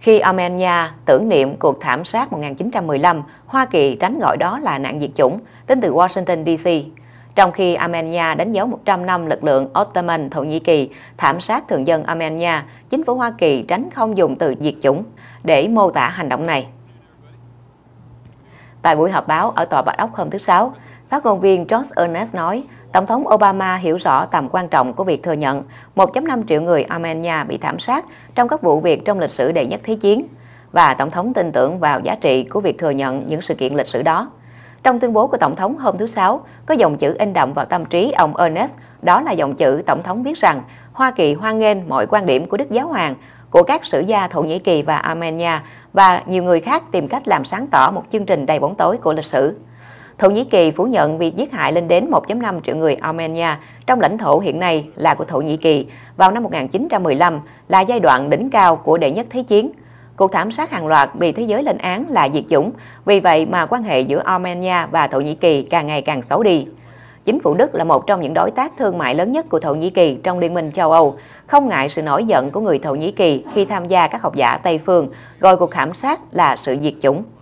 Khi Armenia tưởng niệm cuộc thảm sát 1915, Hoa Kỳ tránh gọi đó là nạn diệt chủng, tính từ Washington DC. Trong khi Armenia đánh dấu 100 năm lực lượng Ottoman Thổ Nhĩ Kỳ thảm sát thường dân Armenia, chính phủ Hoa Kỳ tránh không dùng từ diệt chủng để mô tả hành động này. Tại buổi họp báo ở tòa Bạch Ốc hôm thứ Sáu, Phát ngôn viên George Ernest nói, Tổng thống Obama hiểu rõ tầm quan trọng của việc thừa nhận 1.5 triệu người Armenia bị thảm sát trong các vụ việc trong lịch sử đệ nhất thế chiến và Tổng thống tin tưởng vào giá trị của việc thừa nhận những sự kiện lịch sử đó. Trong tuyên bố của Tổng thống hôm thứ Sáu, có dòng chữ in đậm vào tâm trí ông Ernest, đó là dòng chữ Tổng thống viết rằng Hoa Kỳ hoan nghênh mọi quan điểm của Đức Giáo Hoàng, của các sử gia Thổ Nhĩ Kỳ và Armenia và nhiều người khác tìm cách làm sáng tỏ một chương trình đầy bóng tối của lịch sử. Thổ Nhĩ Kỳ phủ nhận việc giết hại lên đến 1.5 triệu người Armenia trong lãnh thổ hiện nay là của Thổ Nhĩ Kỳ vào năm 1915 là giai đoạn đỉnh cao của đệ nhất thế chiến. Cuộc thảm sát hàng loạt bị thế giới lên án là diệt chủng, vì vậy mà quan hệ giữa Armenia và Thổ Nhĩ Kỳ càng ngày càng xấu đi. Chính phủ Đức là một trong những đối tác thương mại lớn nhất của Thổ Nhĩ Kỳ trong Liên minh châu Âu, không ngại sự nổi giận của người Thổ Nhĩ Kỳ khi tham gia các học giả Tây Phương, gọi cuộc khảm sát là sự diệt chủng.